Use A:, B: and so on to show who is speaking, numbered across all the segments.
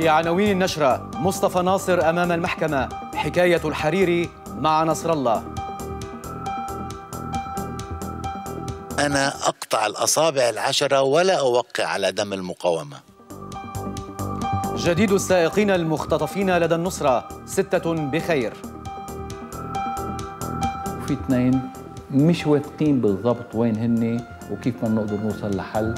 A: في عناوين النشرة مصطفى ناصر أمام المحكمة حكاية الحريري مع نصر الله
B: أنا أقطع الأصابع العشرة ولا أوقع على دم المقاومة
A: جديد السائقين المختطفين لدى النصرة ستة
C: بخير في اثنين مش واثقين بالضبط وين هني وكيف ما نقدر نوصل لحل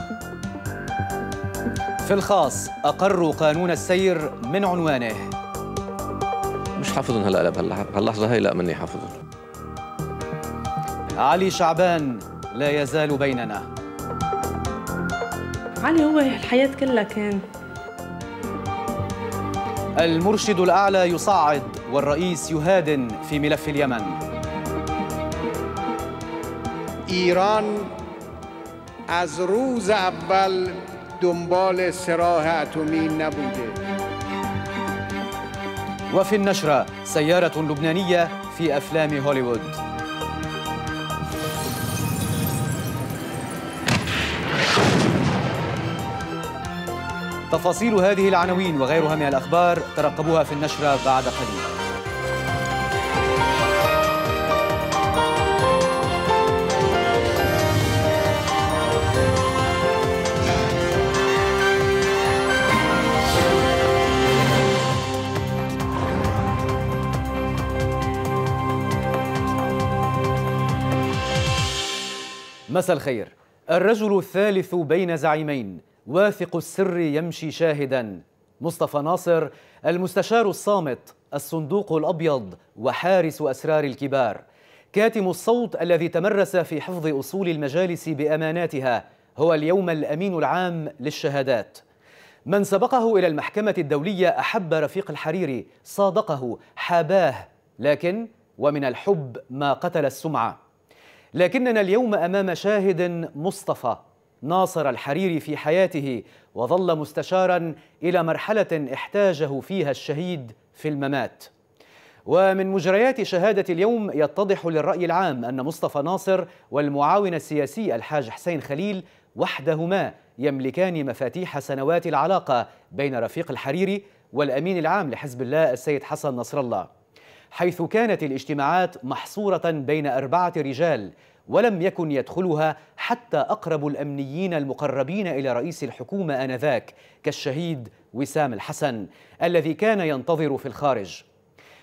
A: في الخاص أقروا قانون السير من عنوانه
D: مش حافظهم هلا بهاللحظة هي لا مني حافظهم
A: علي شعبان لا يزال بيننا
E: علي هو الحياة كلها
A: كان المرشد الأعلى يصعد والرئيس يهادن في ملف اليمن إيران از روز اول دنبال سراح اتمی نبوده وفي النشرة سيارة لبنانية في أفلام هوليوود تفاصيل هذه العناوين وغيرها من الأخبار ترقبوها في النشرة بعد قليل مساء الخير الرجل الثالث بين زعيمين واثق السر يمشي شاهدا مصطفى ناصر المستشار الصامت الصندوق الأبيض وحارس أسرار الكبار كاتم الصوت الذي تمرس في حفظ أصول المجالس بأماناتها هو اليوم الأمين العام للشهادات من سبقه إلى المحكمة الدولية أحب رفيق الحريري صادقه حاباه لكن ومن الحب ما قتل السمعة لكننا اليوم أمام شاهد مصطفى ناصر الحريري في حياته وظل مستشارا إلى مرحلة احتاجه فيها الشهيد في الممات ومن مجريات شهادة اليوم يتضح للرأي العام أن مصطفى ناصر والمعاون السياسي الحاج حسين خليل وحدهما يملكان مفاتيح سنوات العلاقة بين رفيق الحريري والأمين العام لحزب الله السيد حسن نصر الله حيث كانت الاجتماعات محصورة بين أربعة رجال ولم يكن يدخلها حتى أقرب الأمنيين المقربين إلى رئيس الحكومة آنذاك كالشهيد وسام الحسن الذي كان ينتظر في الخارج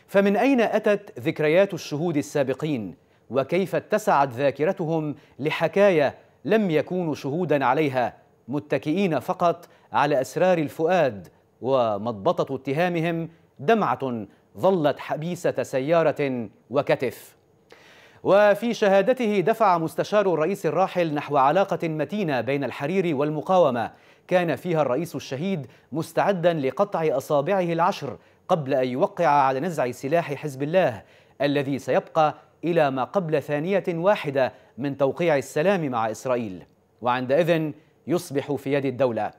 A: فمن أين أتت ذكريات الشهود السابقين وكيف اتسعت ذاكرتهم لحكاية لم يكونوا شهودا عليها متكئين فقط على أسرار الفؤاد ومضبطة اتهامهم دمعة ظلت حبيسة سيارة وكتف وفي شهادته دفع مستشار الرئيس الراحل نحو علاقة متينة بين الحريري والمقاومة كان فيها الرئيس الشهيد مستعدا لقطع أصابعه العشر قبل أن يوقع على نزع سلاح حزب الله الذي سيبقى إلى ما قبل ثانية واحدة من توقيع السلام مع إسرائيل وعندئذ يصبح في يد الدولة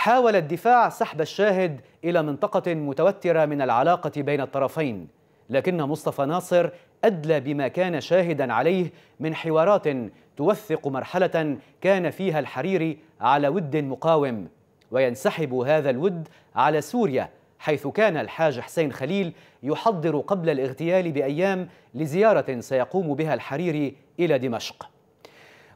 A: حاول الدفاع سحب الشاهد إلى منطقة متوترة من العلاقة بين الطرفين لكن مصطفى ناصر أدلى بما كان شاهدا عليه من حوارات توثق مرحلة كان فيها الحريري على ود مقاوم وينسحب هذا الود على سوريا حيث كان الحاج حسين خليل يحضر قبل الاغتيال بأيام لزيارة سيقوم بها الحريري إلى دمشق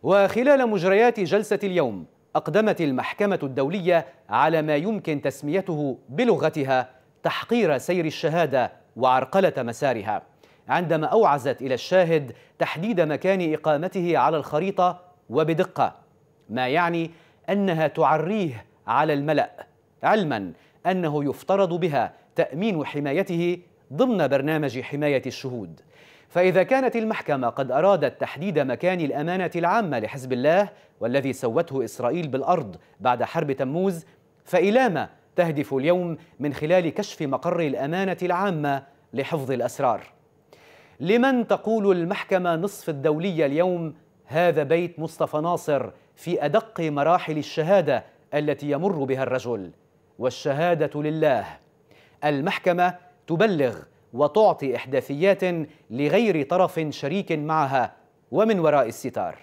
A: وخلال مجريات جلسة اليوم أقدمت المحكمة الدولية على ما يمكن تسميته بلغتها تحقير سير الشهادة وعرقلة مسارها عندما أوعزت إلى الشاهد تحديد مكان إقامته على الخريطة وبدقة ما يعني أنها تعريه على الملأ علما أنه يفترض بها تأمين حمايته ضمن برنامج حماية الشهود فإذا كانت المحكمة قد أرادت تحديد مكان الأمانة العامة لحزب الله والذي سوته إسرائيل بالأرض بعد حرب تموز فإلى ما تهدف اليوم من خلال كشف مقر الأمانة العامة لحفظ الأسرار لمن تقول المحكمة نصف الدولية اليوم هذا بيت مصطفى ناصر في أدق مراحل الشهادة التي يمر بها الرجل والشهادة لله المحكمة تبلغ وتعطي إحداثيات لغير طرف شريك معها ومن وراء الستار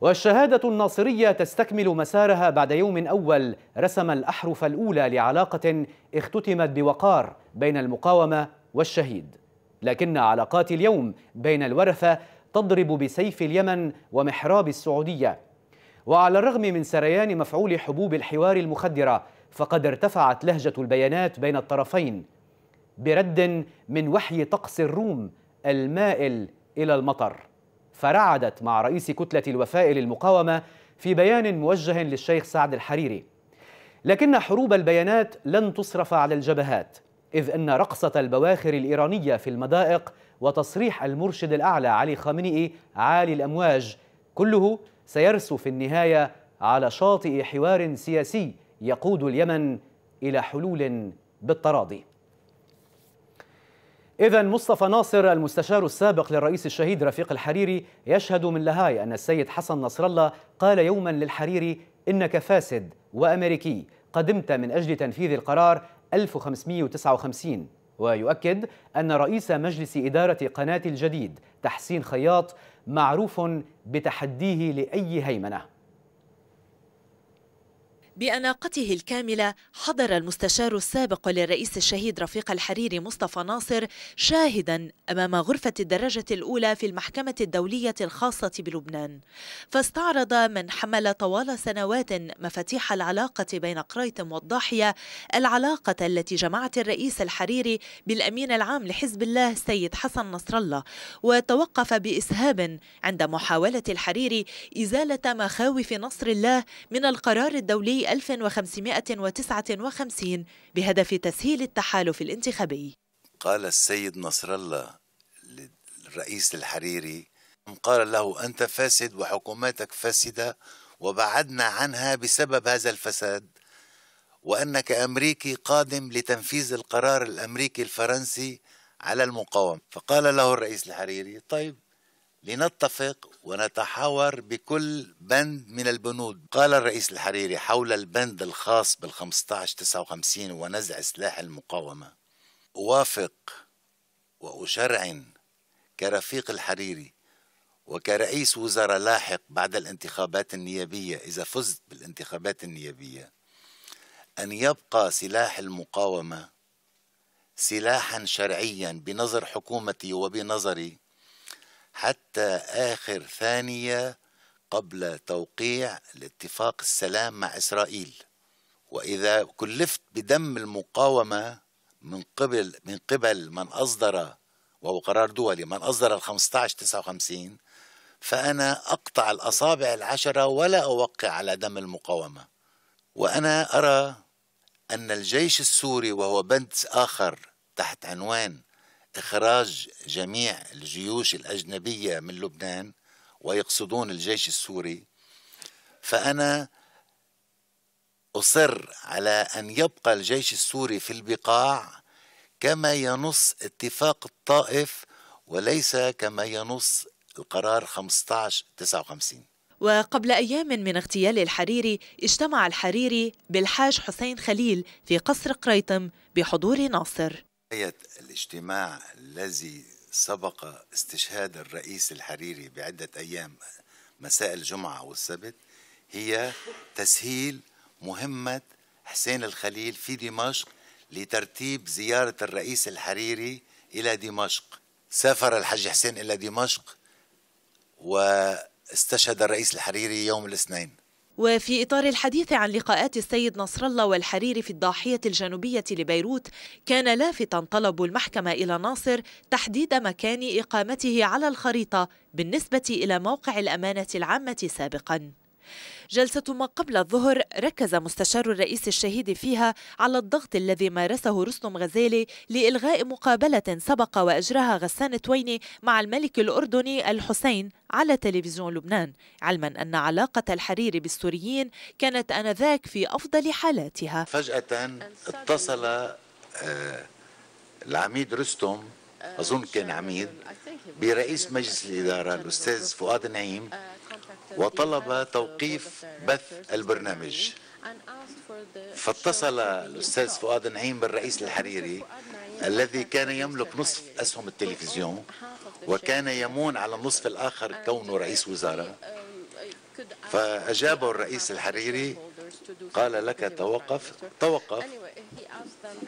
A: والشهادة الناصرية تستكمل مسارها بعد يوم أول رسم الأحرف الأولى لعلاقة اختتمت بوقار بين المقاومة والشهيد لكن علاقات اليوم بين الورثة تضرب بسيف اليمن ومحراب السعودية وعلى الرغم من سريان مفعول حبوب الحوار المخدرة فقد ارتفعت لهجة البيانات بين الطرفين برد من وحي طقس الروم المائل إلى المطر فرعدت مع رئيس كتلة الوفاء للمقاومة في بيان موجه للشيخ سعد الحريري لكن حروب البيانات لن تصرف على الجبهات إذ أن رقصة البواخر الإيرانية في المدائق وتصريح المرشد الأعلى علي خامنئي عالي الأمواج كله سيرسو في النهاية على شاطئ حوار سياسي يقود اليمن إلى حلول بالتراضي إذا مصطفى ناصر المستشار السابق للرئيس الشهيد رفيق الحريري يشهد من لهاي أن السيد حسن نصر الله قال يوما للحريري إنك فاسد وأمريكي قدمت من أجل تنفيذ القرار 1559 ويؤكد أن رئيس مجلس إدارة قناة الجديد تحسين خياط معروف بتحديه لأي هيمنة
F: بأناقته الكاملة حضر المستشار السابق للرئيس الشهيد رفيق الحريري مصطفى ناصر شاهدا أمام غرفة الدرجة الأولى في المحكمة الدولية الخاصة بلبنان فاستعرض من حمل طوال سنوات مفاتيح العلاقة بين قريتم والضاحية العلاقة التي جمعت الرئيس الحريري بالأمين العام لحزب الله سيد حسن نصر الله وتوقف بإسهاب عند محاولة الحريري إزالة مخاوف نصر الله من القرار الدولي 1559 بهدف تسهيل التحالف الانتخابي
B: قال السيد نصر الله للرئيس الحريري قال له أنت فاسد وحكومتك فاسدة وبعدنا عنها بسبب هذا الفساد وأنك أمريكي قادم لتنفيذ القرار الأمريكي الفرنسي على المقاومة فقال له الرئيس الحريري طيب لنتفق ونتحاور بكل بند من البنود قال الرئيس الحريري حول البند الخاص بال1559 ونزع سلاح المقاومة أوافق وأشرعن كرفيق الحريري وكرئيس وزراء لاحق بعد الانتخابات النيابية إذا فزت بالانتخابات النيابية أن يبقى سلاح المقاومة سلاحا شرعيا بنظر حكومتي وبنظري حتى آخر ثانية قبل توقيع الاتفاق السلام مع إسرائيل وإذا كلفت بدم المقاومة من قبل من قبل من أصدر وهو قرار دولي من أصدر ال 15 59 فأنا أقطع الأصابع العشرة ولا أوقع على دم المقاومة وأنا أرى أن الجيش السوري وهو بند آخر تحت عنوان إخراج جميع الجيوش الأجنبية من لبنان ويقصدون الجيش السوري فأنا أصر على أن يبقى الجيش السوري في البقاع كما ينص اتفاق الطائف وليس كما ينص القرار 1559
F: وقبل أيام من اغتيال الحريري اجتمع الحريري بالحاج حسين خليل في قصر قريطم بحضور ناصر
B: بداية الاجتماع الذي سبق استشهاد الرئيس الحريري بعدة أيام مساء الجمعة والسبت هي تسهيل مهمة حسين الخليل في دمشق لترتيب زيارة الرئيس الحريري إلى دمشق سافر الحاج حسين إلى دمشق واستشهد الرئيس الحريري يوم الاثنين
F: وفي إطار الحديث عن لقاءات السيد نصر الله والحريري في الضاحية الجنوبية لبيروت كان لافتا طلب المحكمة إلى ناصر تحديد مكان إقامته على الخريطة بالنسبة إلى موقع الأمانة العامة سابقاً جلسة ما قبل الظهر ركز مستشار الرئيس الشهيد فيها على الضغط الذي مارسه رستم غزالي لإلغاء مقابلة سبق وأجراها غسان تويني مع الملك الأردني الحسين على تلفزيون لبنان علما أن علاقة الحرير بالسوريين كانت أنذاك في أفضل حالاتها
B: فجأة اتصل آه، العميد رستم أظن كان عميد برئيس مجلس الإدارة الأستاذ فؤاد نعيم وطلب توقيف بث البرنامج فاتصل الأستاذ فؤاد نعيم بالرئيس الحريري الذي كان يملك نصف أسهم التلفزيون وكان يمون على النصف الآخر كونه رئيس وزارة فأجابه الرئيس الحريري قال لك توقف توقف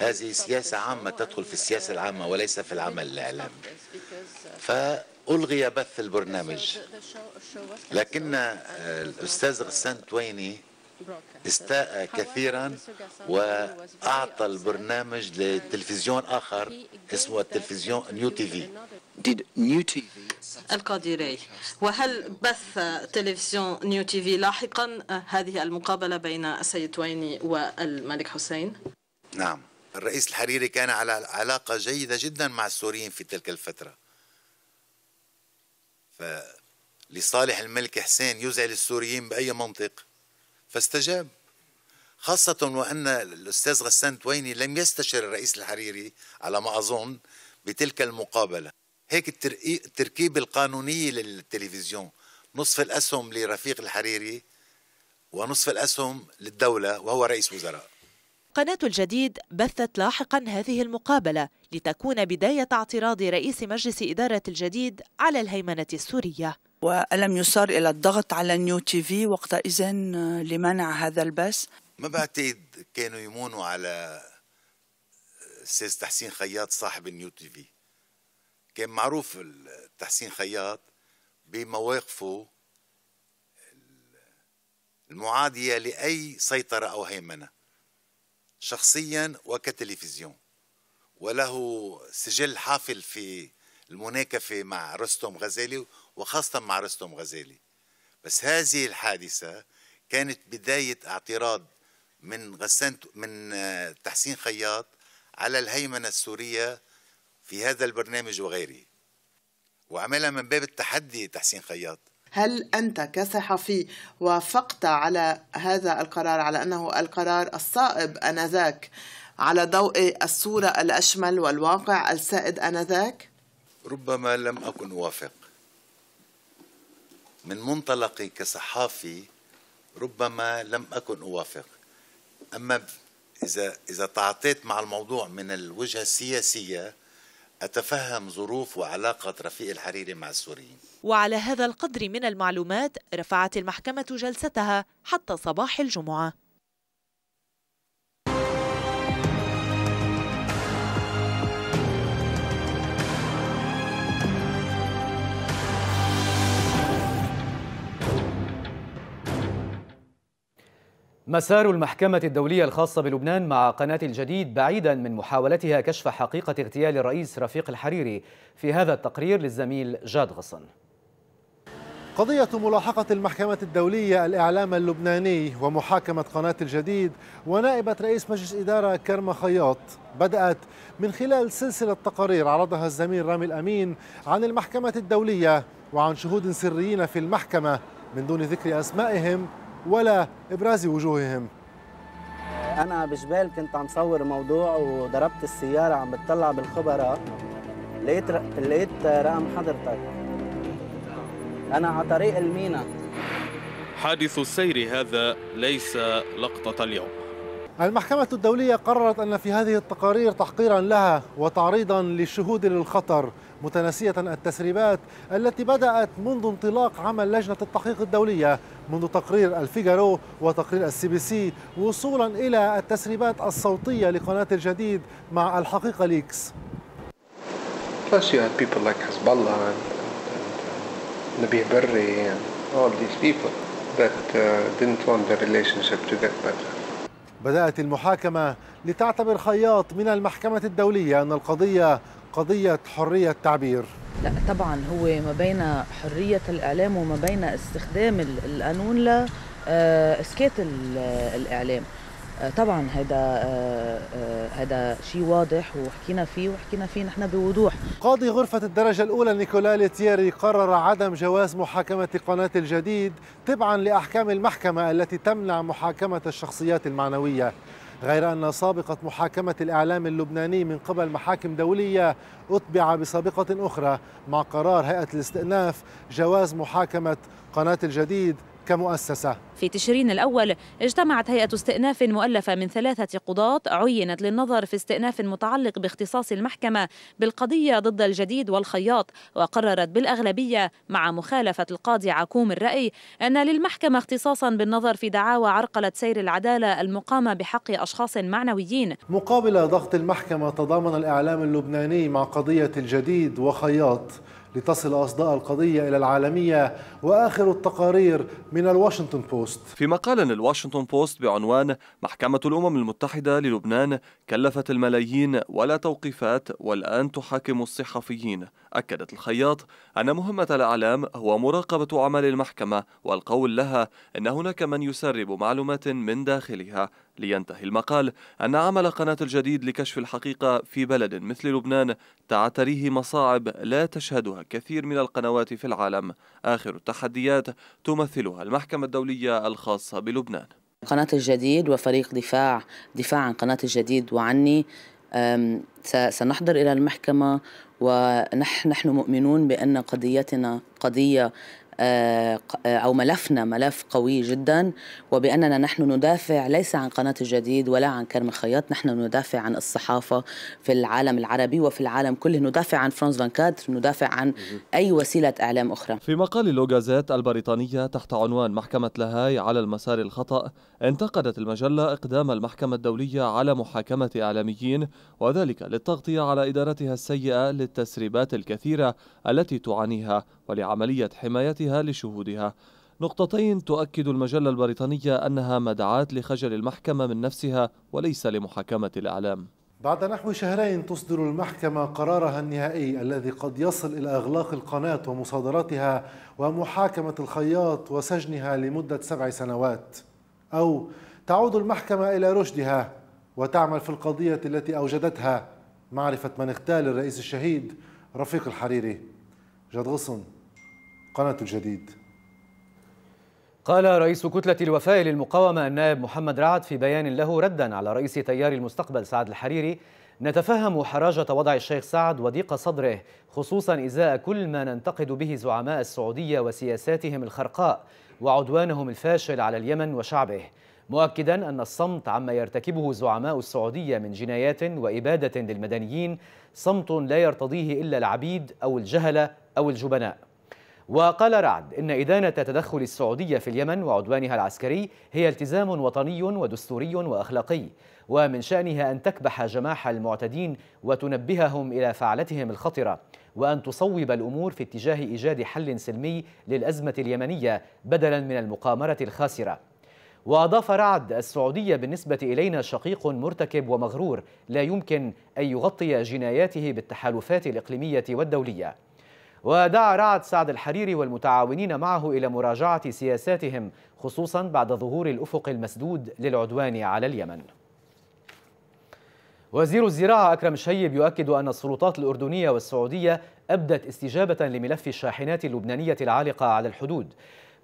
B: هذه سياسة عامة تدخل في السياسة العامة وليس في العمل الإعلامي فألغي بث البرنامج لكن آه، الأستاذ غسان تويني استاء كثيرا وأعطى البرنامج لتلفزيون آخر اسمه التلفزيون نيو تي في
G: القادري وهل بث تلفزيون نيو تي في لاحقا هذه المقابلة بين السيد تويني والملك حسين؟
B: نعم الرئيس الحريري كان على علاقة جيدة جدا مع السوريين في تلك الفترة ف لصالح الملك حسين يزعل السوريين بأي منطق فاستجاب خاصة وأن الأستاذ غسان تويني لم يستشر الرئيس الحريري على ما أظن بتلك المقابلة هيك التركيبة القانونية للتلفزيون نصف الأسهم لرفيق الحريري ونصف الأسهم للدولة وهو رئيس وزراء
F: قناة الجديد بثت لاحقا هذه المقابلة لتكون بداية اعتراض رئيس مجلس إدارة الجديد على الهيمنة السورية والم يصر إلى الضغط على نيو تي في وقتئذ آه، لمنع هذا البث
B: ما بعتقد كانوا يمونوا على آه، استاذ تحسين خياط صاحب النيو تي في كان معروف تحسين خياط بمواقفه المعادية لأي سيطرة أو هيمنة شخصيا وكتلفزيون وله سجل حافل في المناكفة مع رستم غزالي وخاصة مع رستم غزالي بس هذه الحادثة كانت بداية اعتراض من غسان من آه، تحسين خياط على الهيمنة السورية في هذا البرنامج وغيره وعملها من باب التحدي تحسين خياط
G: هل أنت كصحفي وافقت على هذا القرار على أنه القرار الصائب أنذاك على ضوء الصورة الأشمل والواقع السائد
B: أنذاك؟ ربما لم أكن وافق من منطلقي كصحافي ربما لم أكن أوافق أما إذا إذا تعاطيت مع الموضوع من الوجهة السياسية أتفهم ظروف وعلاقة رفيق الحريري مع السوريين
F: وعلى هذا القدر من المعلومات رفعت المحكمة جلستها حتى صباح الجمعة
A: مسار المحكمة الدولية الخاصة بلبنان مع قناة الجديد بعيدا من محاولتها كشف حقيقة اغتيال الرئيس رفيق الحريري في هذا التقرير للزميل جاد غصن قضية ملاحقة
H: المحكمة الدولية الإعلام اللبناني ومحاكمة قناة الجديد ونائبة رئيس مجلس إدارة كرمة خياط بدأت من خلال سلسلة تقارير عرضها الزميل رامي الأمين عن المحكمة الدولية وعن شهود سريين في المحكمة من دون ذكر أسمائهم ولا إبراز وجوههم
I: أنا بجبال كنت عم صور موضوع وضربت السيارة عم بتطلع بالخبراء
A: لقيت ر... لقيت رقم حضرتك أنا على طريق المينا
J: حادث السير هذا ليس لقطة اليوم
H: المحكمة الدولية قررت أن في هذه التقارير تحقيرا لها وتعريضا للشهود للخطر متناسية التسريبات التي بدأت منذ انطلاق عمل لجنة التحقيق الدولية منذ تقرير الفيجارو وتقرير السي بي سي وصولا إلى التسريبات الصوتية لقناة الجديد مع الحقيقة ليكس
K: Plus you had people like Hezbollah and, and, and Nabih and all these people that uh, didn't want the relationship to get better.
H: بدأت المحاكمة لتعتبر خياط من المحكمة الدولية أن القضية قضية حرية تعبير
L: لا طبعا هو ما بين حرية الإعلام وما بين استخدام القانون لإسكات آه، الإعلام آه، طبعا هذا آه، هذا شيء واضح وحكينا فيه وحكينا فيه نحن بوضوح
H: قاضي غرفة الدرجة الأولى نيكولا ليتيري قرر عدم جواز محاكمة قناة الجديد تبعا لأحكام المحكمة التي تمنع محاكمة الشخصيات المعنوية غير أن سابقة محاكمة الإعلام اللبناني من قبل محاكم دولية أتبع بسابقة أخرى مع قرار هيئة الاستئناف جواز محاكمة قناة الجديد كمؤسسة
F: في تشرين الأول اجتمعت هيئة استئناف مؤلفة من ثلاثة قضاة عينت للنظر في استئناف متعلق باختصاص المحكمة بالقضية ضد الجديد والخياط وقررت بالأغلبية مع مخالفة القاضي عكوم الرأي أن للمحكمة اختصاصا بالنظر في دعاوى عرقلة سير العدالة المقامة بحق أشخاص معنويين
H: مقابل ضغط المحكمة تضامن الإعلام اللبناني مع قضية الجديد وخياط لتصل أصداء القضية إلى العالمية وآخر التقارير من الواشنطن بوست
D: في مقال للواشنطن بوست بعنوان محكمة الأمم المتحدة للبنان كلفت الملايين ولا توقيفات والآن تحاكم الصحفيين أكدت الخياط أن مهمة الإعلام هو مراقبة عمل المحكمة والقول لها أن هناك من يسرب معلومات من داخلها لينتهي المقال أن عمل قناة الجديد لكشف الحقيقة في بلد مثل لبنان تعتريه مصاعب لا تشهدها كثير من القنوات في العالم آخر التحديات تمثلها المحكمة الدولية الخاصة بلبنان
L: قناة الجديد وفريق دفاع دفاع عن قناة الجديد وعني سنحضر إلى المحكمة ونحن مؤمنون بأن قضيتنا قضية آه، آه، أو ملفنا ملف قوي جدا وبأننا نحن ندافع ليس عن قناة الجديد ولا عن كرم الخياط نحن ندافع عن الصحافة في العالم العربي وفي العالم كله ندافع عن فرانس فانكادر ندافع عن أي وسيلة إعلام أخرى
D: في مقال لوغازيت البريطانية تحت عنوان محكمة لاهاي على المسار الخطأ انتقدت المجلة إقدام المحكمة الدولية على محاكمة إعلاميين وذلك للتغطية على إدارتها السيئة للتسريبات الكثيرة التي تعانيها ولعملية حمايتها لشهودها نقطتين تؤكد المجلة البريطانية أنها مدعاة لخجل المحكمة من نفسها وليس لمحاكمة الإعلام
H: بعد نحو شهرين تصدر المحكمة قرارها النهائي الذي قد يصل إلى إغلاق القناة ومصادرتها ومحاكمة الخياط وسجنها لمدة سبع سنوات أو تعود المحكمة إلى رشدها وتعمل في القضية التي أوجدتها معرفة من اغتال الرئيس الشهيد رفيق الحريري جاد غصن قناة الجديد
A: قال رئيس كتلة الوفاء للمقاومة النائب محمد رعد في بيان له ردا على رئيس تيار المستقبل سعد الحريري نتفهم حراجة وضع الشيخ سعد وضيق صدره خصوصا إزاء كل ما ننتقد به زعماء السعودية وسياساتهم الخرقاء وعدوانهم الفاشل على اليمن وشعبه مؤكدا أن الصمت عما يرتكبه زعماء السعودية من جنايات وإبادة للمدنيين صمت لا يرتضيه إلا العبيد أو الجهلة أو الجبناء وقال رعد إن إدانة تدخل السعودية في اليمن وعدوانها العسكري هي التزام وطني ودستوري وأخلاقي ومن شأنها أن تكبح جماح المعتدين وتنبههم إلى فعلتهم الخطرة وأن تصوب الأمور في اتجاه إيجاد حل سلمي للأزمة اليمنية بدلا من المقامرة الخاسرة وأضاف رعد السعودية بالنسبة إلينا شقيق مرتكب ومغرور لا يمكن أن يغطي جناياته بالتحالفات الإقليمية والدولية ودعا رعد سعد الحريري والمتعاونين معه إلى مراجعة سياساتهم خصوصا بعد ظهور الأفق المسدود للعدوان على اليمن وزير الزراعة أكرم الشيب يؤكد أن السلطات الأردنية والسعودية أبدت استجابة لملف الشاحنات اللبنانية العالقة على الحدود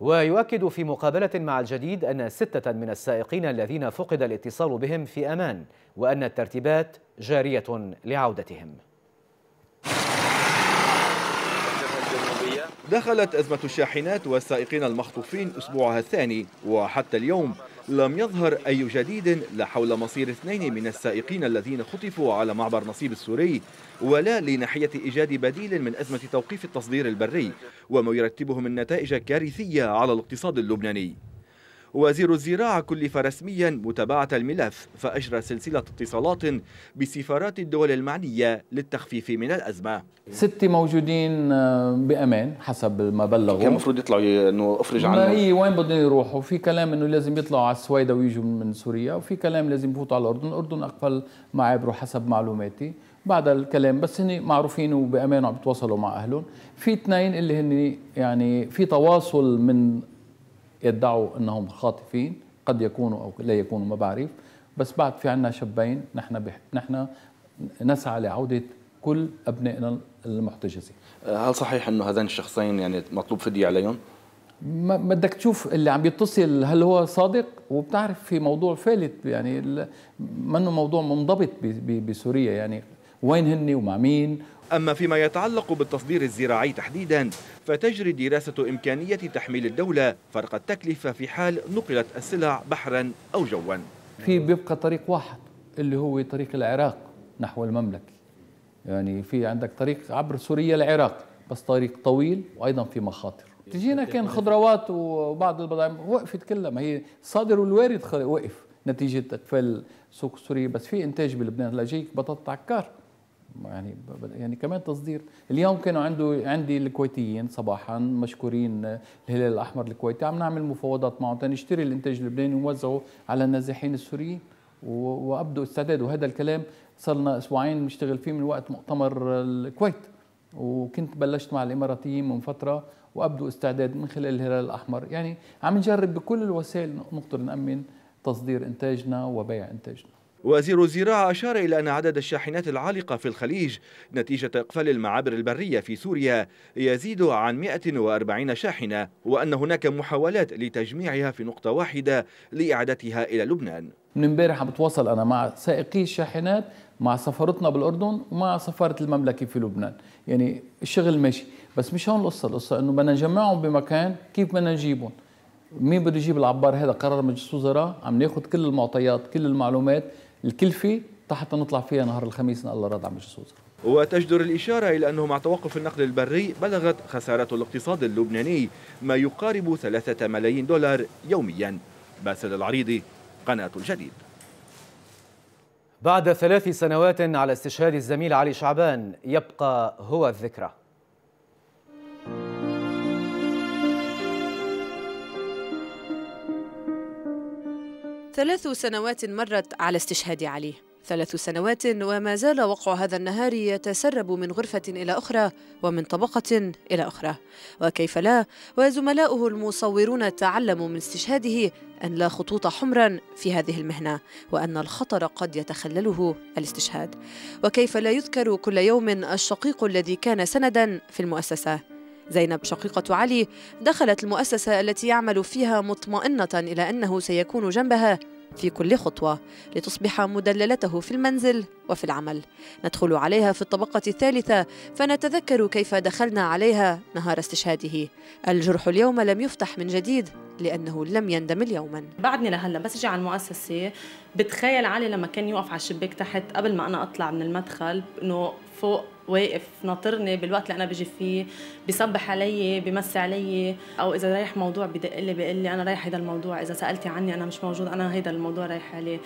A: ويؤكد في مقابلة مع الجديد أن ستة من السائقين الذين فقد الاتصال بهم في أمان وأن الترتيبات جارية لعودتهم دخلت أزمة الشاحنات والسائقين المخطوفين
J: أسبوعها الثاني وحتى اليوم لم يظهر أي جديد لا حول مصير اثنين من السائقين الذين خطفوا على معبر نصيب السوري ولا لناحية إيجاد بديل من أزمة توقيف التصدير البري وما يرتبه من نتائج كارثية على الاقتصاد اللبناني وزير الزراعة كلف رسميا متابعة الملف فأجرى سلسلة اتصالات بسفارات الدول المعنية للتخفيف من الأزمة
C: ستة موجودين آه، بأمان حسب ما بلغوا كان المفروض
J: يطلعوا انه افرج عنه اي
C: وين بدهم يروحوا في كلام انه لازم يطلعوا على السويدة ويجوا من سوريا وفي كلام لازم يفوتوا على الأردن الأردن أقفل معابره حسب معلوماتي بعد الكلام بس هن معروفين وبأمان عم يتواصلوا مع أهلهم في اثنين اللي هن يعني في تواصل من يدعوا انهم خاطفين قد يكونوا او لا يكونوا ما بعرف بس بعد في عندنا شابين نحن نحن نسعى لعوده كل ابنائنا المحتجزين
J: هل صحيح انه هذين الشخصين يعني مطلوب فديه عليهم؟
C: ما بدك تشوف اللي عم يتصل هل هو صادق وبتعرف في موضوع فالت يعني منه موضوع منضبط بسوريا يعني وين هن ومع مين أما فيما
J: يتعلق بالتصدير الزراعي تحديدا فتجري دراسة إمكانية تحميل الدولة فرق التكلفة في حال نقلت السلع بحرا أو جوا
C: في بيبقى طريق واحد اللي هو طريق العراق نحو المملكة يعني في عندك طريق عبر سوريا العراق بس طريق طويل وأيضا في مخاطر تجينا كان خضروات وبعض البضائع وقفت كلها ما هي الصادر والوارد وقف نتيجة اقفال السوق السوري بس في انتاج بلبنان لجيك بطاطا عكار يعني يعني كمان تصدير اليوم كانوا عنده عندي الكويتيين صباحا مشكورين آه، الهلال الاحمر الكويتي عم نعمل مفاوضات معهم تنشتري الانتاج اللبناني ونوزعه على النازحين السوريين وابدوا استعداد وهذا الكلام صرنا اسبوعين بنشتغل فيه من وقت مؤتمر الكويت وكنت بلشت مع الاماراتيين من فتره وابدوا استعداد من خلال الهلال الاحمر يعني عم نجرب بكل الوسائل نقدر نامن تصدير انتاجنا وبيع انتاجنا
J: وزير الزراعة أشار إلى أن عدد الشاحنات العالقة في الخليج نتيجة إقفال المعابر البرية في سوريا يزيد عن 140 شاحنة وأن هناك محاولات لتجميعها في نقطة واحدة لإعادتها إلى لبنان
C: من امبارح عم بتواصل أنا مع سائقي الشاحنات مع سفارتنا بالأردن ومع سفارة المملكة في لبنان يعني الشغل ماشي بس مش هون القصة القصة أنه بدنا نجمعهم بمكان كيف بدنا نجيبهم مين بده يجيب العبار هذا قرار مجلس وزراء عم ناخذ كل المعطيات كل المعلومات الكلفه حتى نطلع فيها نهار الخميس ان الله رضى عن مجلس
J: وتجدر الإشارة إلى أنه مع توقف النقل البري بلغت خسارة الاقتصاد اللبناني ما يقارب ثلاثة ملايين دولار يوميا باسل العريضي قناة الجديد
A: بعد ثلاث سنوات على استشهاد الزميل علي شعبان يبقى هو الذكرى
M: ثلاث سنوات مرت على استشهاد علي ثلاث سنوات وما زال وقع هذا النهار يتسرب من غرفة إلى أخرى ومن طبقة إلى أخرى وكيف لا وزملاؤه المصورون تعلموا من استشهاده أن لا خطوط حمرا في هذه المهنة وأن الخطر قد يتخلله الاستشهاد وكيف لا يذكر كل يوم الشقيق الذي كان سندا في المؤسسة زينب شقيقة علي دخلت المؤسسة التي يعمل فيها مطمئنة إلى أنه سيكون جنبها في كل خطوة لتصبح مدللته في المنزل وفي العمل ندخل عليها في الطبقة الثالثة فنتذكر كيف دخلنا عليها نهار استشهاده الجرح اليوم لم يفتح من جديد
E: لأنه لم يندمل يوما بعدني لهلا بس اجي على المؤسسة بتخيل علي لما كان يوقف على الشباك تحت قبل ما أنا أطلع من المدخل إنه فوق واقف ناطرني بالوقت اللي انا بجي فيه بصبح علي بمسي علي او اذا رايح موضوع بدق لي بقول لي انا رايح هذا الموضوع اذا سالتي عني انا مش موجود انا هذا الموضوع رايح عليه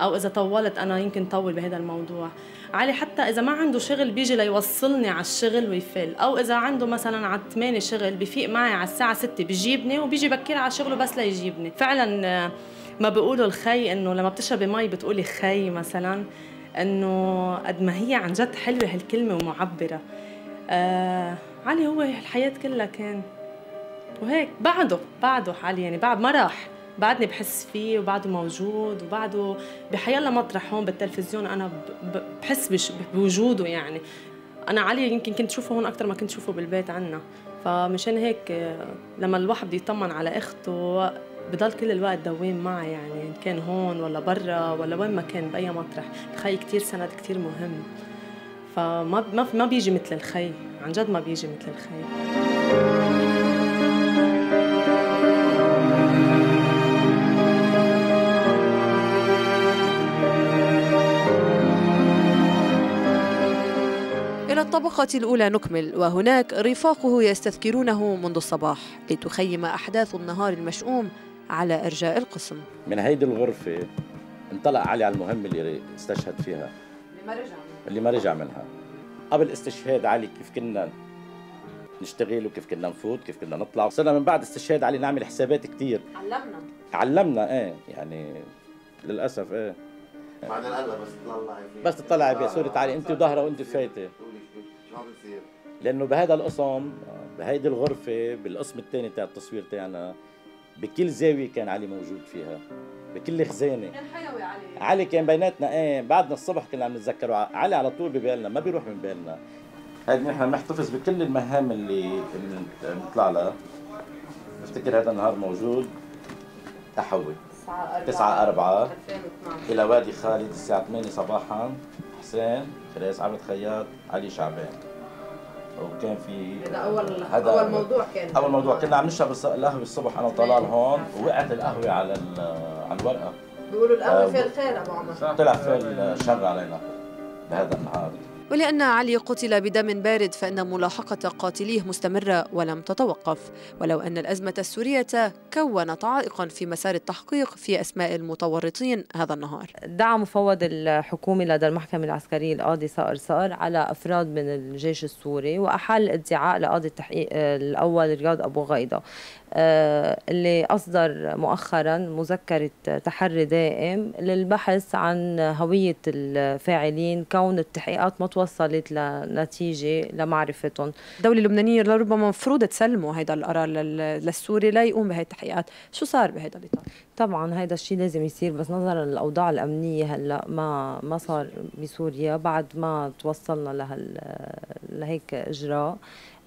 E: او اذا طولت انا يمكن طول بهذا الموضوع علي حتى اذا ما عنده شغل بيجي ليوصلني على الشغل ويفل او اذا عنده مثلا على 8 شغل بفيق معي على الساعه 6 بجيبني وبيجي بكير على شغله بس ليجيبني فعلا ما بيقولوا الخي انه لما بتشربي مي بتقولي خي مثلا انه قد ما هي عن جد حلوه هالكلمه ومعبره آه علي هو الحياه كلها كان وهيك بعده بعده علي يعني بعد ما راح بعدني بحس فيه وبعده موجود وبعده بحيالله مطرح هون بالتلفزيون انا بحس بوجوده يعني انا علي يمكن كنت شوفه هون اكثر ما كنت شوفه بالبيت عنا فمشان هيك آه، لما الواحد بده يطمن على اخته بضل كل الوقت دوام معي يعني إن كان هون ولا برا ولا وين ما كان بأي مطرح الخي كتير سند كتير مهم فما ما, ما بيجي مثل الخي عن جد ما بيجي مثل الخي
M: إلى الطبقة الأولى نكمل وهناك رفاقه يستذكرونه منذ الصباح لتخيم أحداث النهار المشؤوم على إرجاء القسم
I: من هيدي الغرفة انطلق علي على المهمة اللي استشهد فيها اللي ما رجع اللي ما رجع منها قبل استشهاد علي كيف كنا نشتغل وكيف كنا نفوت كيف كنا نطلع صرنا من بعد استشهاد علي نعمل حسابات كثير علمنا علمنا ايه يعني للاسف ايه
B: بعد هلا بس تطلعي بس تطلعي فيه صورة
I: علي انت وظهرها وانت فايته شو عم بتصير لانه بهذا القسم بهيدي الغرفه بالقسم الثاني تاع التصوير تاعنا بكل زاويه كان علي موجود فيها بكل خزانه كان
E: حيوي علي علي
I: كان بيناتنا ايه بعدنا الصبح كنا عم نتذكره علي على طول ببالنا ما بيروح من بالنا هيدي نحن بنحتفظ بكل المهام اللي بنطلع لها بفتكر هذا النهار موجود تحوي 9 4 الى وادي خالد الساعه 8 صباحا حسين فراس عبد خياط علي شعبان وكان في هذا اول هذا اول موضوع كان اول موضوع كنا عم نشرب القهوه الصبح انا وطلال هون وقعت القهوه على على الورقه بيقولوا القهوه آه، فيها الخير
E: ابو عمر طلع
I: فيها الشر علينا بهذا النهار
M: ولأن علي قتل بدم بارد فإن ملاحقة قاتليه مستمرة ولم تتوقف ولو أن الأزمة السورية كونت عائقا في مسار التحقيق في أسماء المتورطين هذا النهار دعا مفوض الحكومي لدى المحكمة العسكرية القاضي صائر صائر على أفراد من الجيش السوري وأحال ادعاء لقاضي التحقيق الأول رياض أبو غيضة آه، اللي أصدر مؤخرا مذكرة تحري دائم للبحث عن هوية الفاعلين كون التحقيقات مطلوبة توصلت لنتيجه لمعرفتهم الدوله اللبنانيه لربما مفروض تسلموا هيدا القرار للسوري لا يقوم بهي التحقيقات شو صار بهيدا الاطار طبعا هيدا الشيء لازم يصير بس نظرا للاوضاع الامنيه هلا ما ما صار بسوريا بعد ما توصلنا لهال لهيك اجراء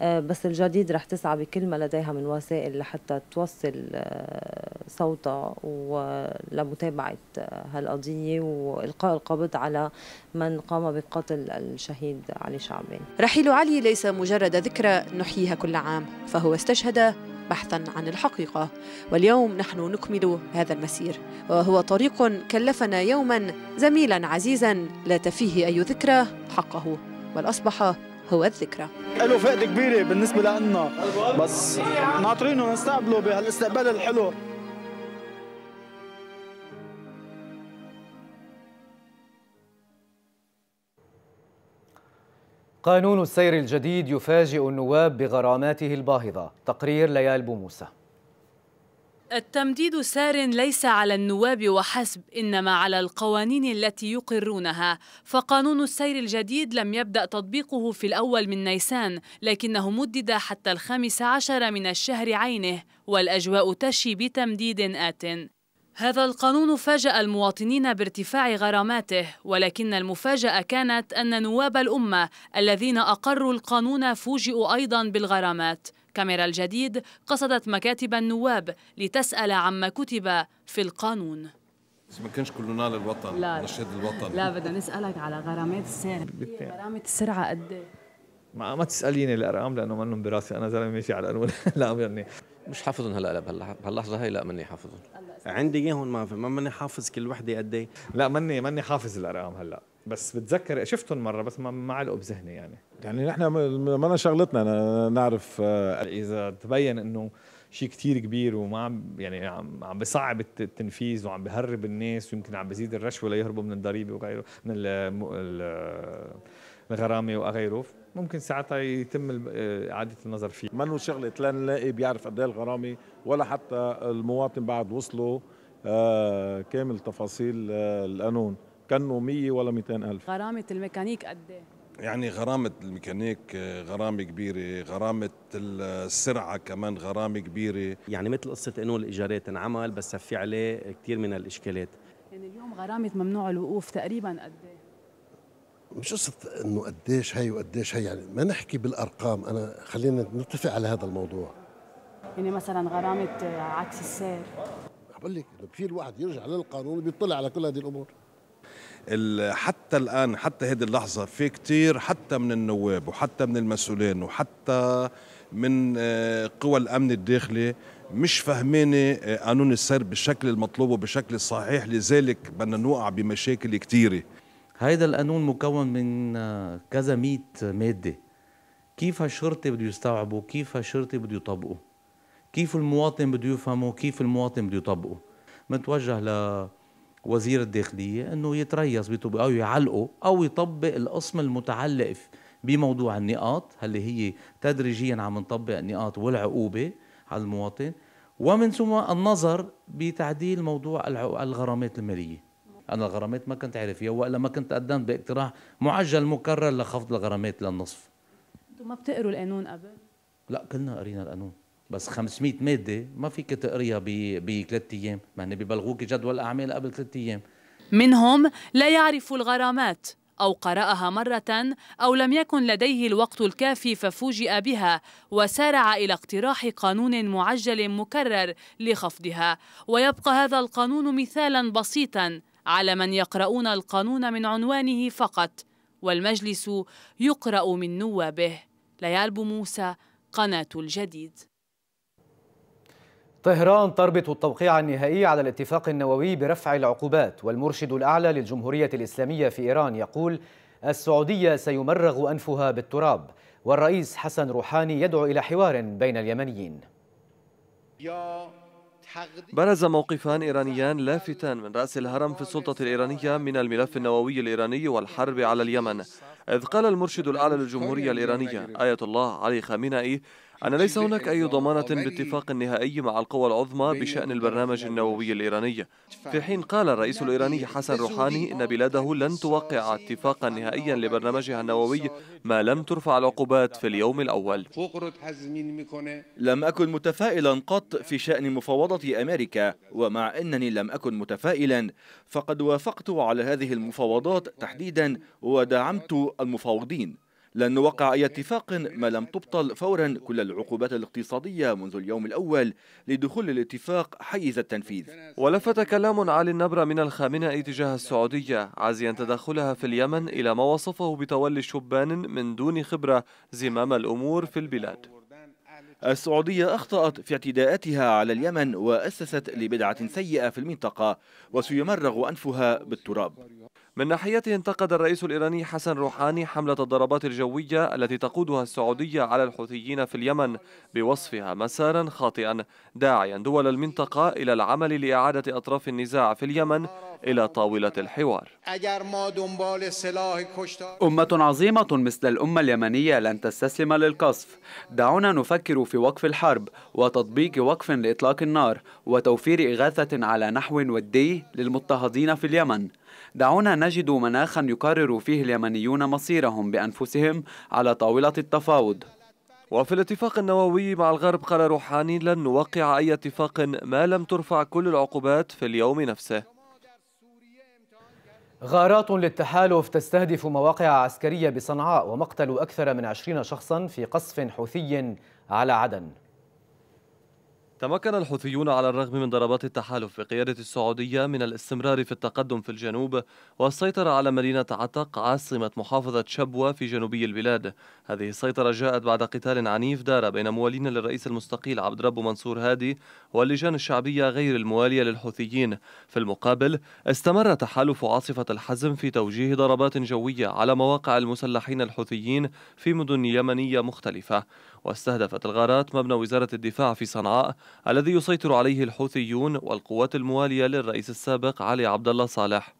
M: آه، بس الجديد رح تسعى بكل ما لديها من وسائل لحتى توصل آه، صوتها ولمتابعة آه، هالقضية وإلقاء القبض على من قام بقتل الشهيد علي شعبان رحيل علي ليس مجرد ذكرى نحييها كل عام فهو استشهد بحثا عن الحقيقة واليوم نحن نكمل هذا المسير وهو طريق كلفنا يوما زميلا عزيزا لا تفيه أي ذكرى حقه بل أصبح هو الذكرى
I: له فائده كبيره بالنسبه لنا بس ناطرينه نستقبله بهالاستقبال الحلو
A: قانون السير الجديد يفاجئ النواب بغراماته الباهظة تقرير ليال بوموسة
N: التمديد سار ليس على النواب وحسب انما على القوانين التي يقرونها فقانون السير الجديد لم يبدا تطبيقه في الاول من نيسان لكنه مدد حتى الخامس عشر من الشهر عينه والاجواء تشي بتمديد ات هذا القانون فاجأ المواطنين بارتفاع غراماته ولكن المفاجأة كانت أن نواب الأمة الذين أقروا القانون فوجئوا أيضا بالغرامات كاميرا الجديد قصدت مكاتب النواب لتسأل عما كتب في القانون
D: ما كانش كله نال الوطن لا نشيد الوطن لا بدنا
N: نسألك على غرامات السرعة غرامة السرعة قد ايه؟
D: ما ما
J: تساليني الارقام لانه منهم براسي انا زلمه ماشي على القانون لا يعني مش حافظهم هلا بهاللحظه هي لا مني حافظهم عندي اياهم ما في ما مني حافظ كل وحده قد ايه لا مني مني حافظ الارقام هلا بس بتذكر شفتهم مره بس ما علقوا بذهني يعني
O: يعني نحن ما شغلتنا نعرف آه، اذا تبين انه شيء كتير كبير وما عم
J: يعني عم بصعب التنفيذ وعم بهرب الناس ويمكن عم بزيد الرشوه ليهربوا من الضريبه وغيره من الغرامه وغيره ممكن ساعتها يتم
O: آه، اعاده النظر فيه منه شغله لا نلاقي بيعرف قد إيه الغرامه ولا حتى المواطن بعد وصله آه، كامل تفاصيل القانون كانه 100 ولا 200 ألف
N: غرامة الميكانيك قد إيه؟
O: يعني غرامة الميكانيك آه، غرامة كبيرة غرامة السرعة كمان غرامة كبيرة يعني مثل قصة انه الإيجارات تنعمل بس في عليه كثير من الإشكالات
N: يعني اليوم غرامة ممنوع الوقوف تقريبا قد إيه؟
H: مش قصة انه قديش هي وقديش هي يعني ما نحكي بالارقام انا خلينا نتفق على هذا الموضوع يعني مثلا غرامة عكس السير بقول لك في الواحد يرجع للقانون بيطلع على كل هذه الامور
O: حتى الآن حتى هذه اللحظة في كثير حتى من النواب وحتى من المسؤولين وحتى من آه، قوى الأمن الداخلي مش فهمانة قانون السير بالشكل المطلوب وبشكل الصحيح لذلك بدنا نوقع بمشاكل كثيره
A: هيدا القانون مكون من آه، كذا مئة مادة كيف الشرطي بده يستوعبه كيف الشرطي بده يطبقه كيف المواطن بده يفهمه
I: كيف المواطن بده يطبقه متوجه ل وزير الداخلية أنه يتريث أو يعلقه أو يطبق القسم المتعلق بموضوع النقاط اللي
A: هي تدريجيا عم نطبق النقاط والعقوبة على المواطن ومن ثم النظر بتعديل موضوع الغرامات المالية أنا الغرامات ما كنت عارف فيها وإلا ما كنت قدمت باقتراح معجل مكرر لخفض الغرامات للنصف أنتم ما
N: بتقروا القانون قبل؟
I: لا كلنا قرينا القانون بس 500 ماده ما فيك تقريها بثلاث ايام ما هن ببلغوك جدول اعمال قبل ثلاث ايام
N: منهم لا يعرف الغرامات أو قرأها مرة أو لم يكن لديه الوقت الكافي ففوجئ بها وسارع إلى اقتراح قانون معجل مكرر لخفضها ويبقى هذا القانون مثالا بسيطا على من يقرؤون القانون من عنوانه فقط والمجلس يقرأ من نوابه ليال موسى قناة الجديد
A: طهران تربط التوقيع النهائي على الاتفاق النووي برفع العقوبات والمرشد الأعلى للجمهورية الإسلامية في إيران يقول السعودية سيمرغ أنفها بالتراب والرئيس
D: حسن روحاني
A: يدعو إلى حوار بين اليمنيين
D: برز موقفان إيرانيان لافتان من رأس الهرم في السلطة الإيرانية من الملف النووي الإيراني والحرب على اليمن إذ قال المرشد الأعلى للجمهورية الإيرانية آية الله علي خامنئي أن ليس هناك أي ضمانة باتفاق نهائي مع القوى العظمى بشأن البرنامج النووي الإيراني في حين قال الرئيس الإيراني حسن روحاني إن بلاده لن توقع اتفاقا نهائيا لبرنامجها النووي ما لم ترفع العقوبات في اليوم الأول لم أكن متفائلا قط في شأن مفاوضة
J: أمريكا ومع أنني لم أكن متفائلا فقد وافقت على هذه المفاوضات تحديدا ودعمت المفاوضين لن نوقع أي اتفاق ما لم تبطل فورا كل العقوبات الاقتصادية منذ اليوم الأول لدخول الاتفاق
D: حيز التنفيذ ولفت كلام علي النبرة من الخامنئي تجاه السعودية عازيا تدخلها في اليمن إلى ما وصفه بتولي شبان من دون خبرة زمام الأمور في البلاد السعودية أخطأت في اعتداءاتها على اليمن وأسست لبدعة سيئة في المنطقة وسيمرغ أنفها بالتراب من ناحيته انتقد الرئيس الإيراني حسن روحاني حملة الضربات الجوية التي تقودها السعودية على الحوثيين في اليمن بوصفها مسارا خاطئا داعيا دول المنطقة إلى العمل لإعادة أطراف النزاع في اليمن إلى طاولة الحوار أمة عظيمة مثل الأمة اليمنية لن تستسلم
A: للقصف دعونا نفكر في وقف الحرب وتطبيق وقف لإطلاق النار وتوفير إغاثة على نحو ودي للمضطهدين في اليمن دعونا نجد
D: مناخا يقرر فيه اليمنيون مصيرهم بأنفسهم على طاولة التفاوض وفي الاتفاق النووي مع الغرب قال روحاني لن نوقع أي اتفاق ما لم ترفع كل العقوبات في اليوم نفسه غارات
A: للتحالف تستهدف مواقع عسكرية بصنعاء ومقتل أكثر من عشرين شخصا في قصف حوثي على عدن
D: تمكن الحوثيون على الرغم من ضربات التحالف بقيادة السعودية من الاستمرار في التقدم في الجنوب والسيطرة على مدينة عتق عاصمة محافظة شبوة في جنوبي البلاد هذه السيطرة جاءت بعد قتال عنيف دار بين موالين للرئيس المستقيل عبد رب منصور هادي واللجان الشعبية غير الموالية للحوثيين في المقابل استمر تحالف عاصفة الحزم في توجيه ضربات جوية على مواقع المسلحين الحوثيين في مدن يمنية مختلفة واستهدفت الغارات مبنى وزارة الدفاع في صنعاء الذي يسيطر عليه الحوثيون والقوات الموالية للرئيس السابق علي عبد الله صالح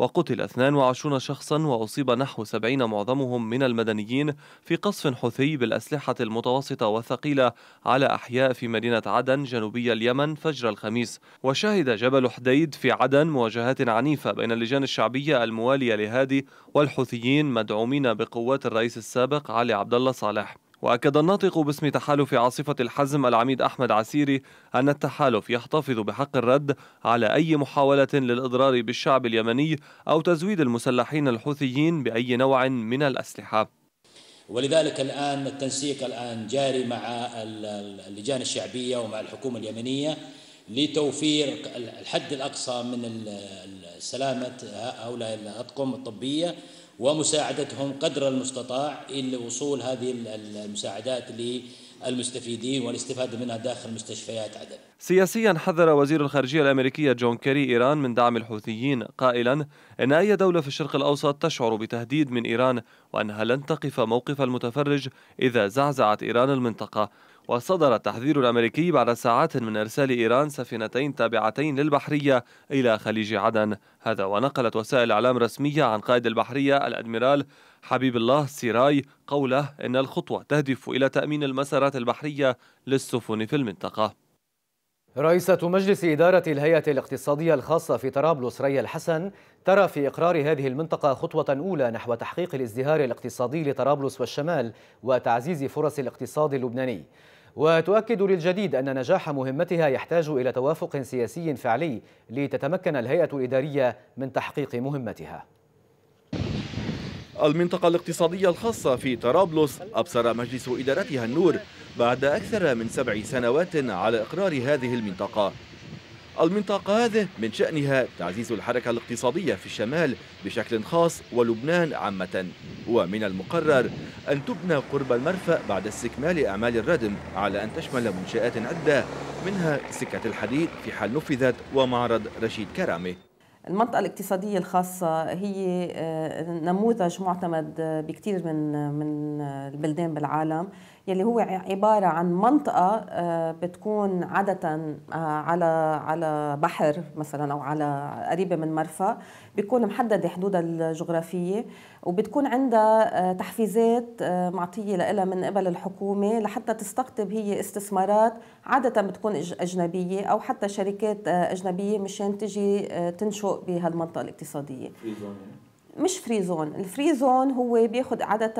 D: وقتل 22 شخصا وأصيب نحو 70 معظمهم من المدنيين في قصف حوثي بالأسلحة المتوسطة والثقيلة على أحياء في مدينة عدن جنوبية اليمن فجر الخميس وشهد جبل حديد في عدن مواجهات عنيفة بين اللجان الشعبية الموالية لهادي والحوثيين مدعومين بقوات الرئيس السابق علي عبد الله صالح وأكد الناطق باسم تحالف عاصفة الحزم العميد أحمد عسيري أن التحالف يحتفظ بحق الرد على أي محاولة للإضرار بالشعب اليمني أو تزويد المسلحين الحوثيين بأي نوع من الأسلحة
I: ولذلك الآن التنسيق الآن جاري مع اللجان الشعبية ومع الحكومة اليمنية لتوفير الحد الأقصى من سلامة هؤلاء الأطقم الطبية ومساعدتهم قدر المستطاع وصول هذه المساعدات للمستفيدين والاستفادة منها داخل مستشفيات عدن
D: سياسيا حذر وزير الخارجية الأمريكية جون كيري إيران من دعم الحوثيين قائلا إن أي دولة في الشرق الأوسط تشعر بتهديد من إيران وأنها لن تقف موقف المتفرج إذا زعزعت إيران المنطقة وصدر التحذير الأمريكي بعد ساعات من إرسال إيران سفينتين تابعتين للبحرية إلى خليج عدن هذا ونقلت وسائل إعلام رسمية عن قائد البحرية الأدميرال حبيب الله سيراي قوله إن الخطوة تهدف إلى تأمين المسارات البحرية للسفن في المنطقة
A: رئيسة مجلس إدارة الهيئة الاقتصادية الخاصة في طرابلس ريا الحسن ترى في إقرار هذه المنطقة خطوة أولى نحو تحقيق الازدهار الاقتصادي لطرابلس والشمال وتعزيز فرص الاقتصاد اللبناني وتؤكد للجديد أن نجاح مهمتها يحتاج إلى توافق سياسي فعلي لتتمكن الهيئة الإدارية من تحقيق مهمتها
J: المنطقة الاقتصادية الخاصة في طرابلس أبصر مجلس إدارتها النور بعد أكثر من سبع سنوات على إقرار هذه المنطقة المنطقة هذه من شأنها تعزيز الحركة الاقتصادية في الشمال بشكل خاص ولبنان عامة ومن المقرر أن تبنى قرب المرفأ بعد استكمال أعمال الردم على أن تشمل منشآت عدة منها سكة الحديد في حال نفذت ومعرض رشيد كرامي
G: المنطقة الاقتصادية الخاصة هي آه، نموذج معتمد آه، بكثير من آه، من البلدان بالعالم يلي هو عبارة عن منطقة بتكون عادة على على بحر مثلا أو على قريبة من مرفأ بيكون محددة حدودها الجغرافية وبتكون عندها تحفيزات معطية لها من قبل الحكومة لحتى تستقطب هي استثمارات عادة بتكون أجنبية أو حتى شركات أجنبية مشان تجي تنشئ السوق بهالمنطقه الاقتصاديه
C: يعني.
G: مش فري زون الفري زون هو بياخد عادة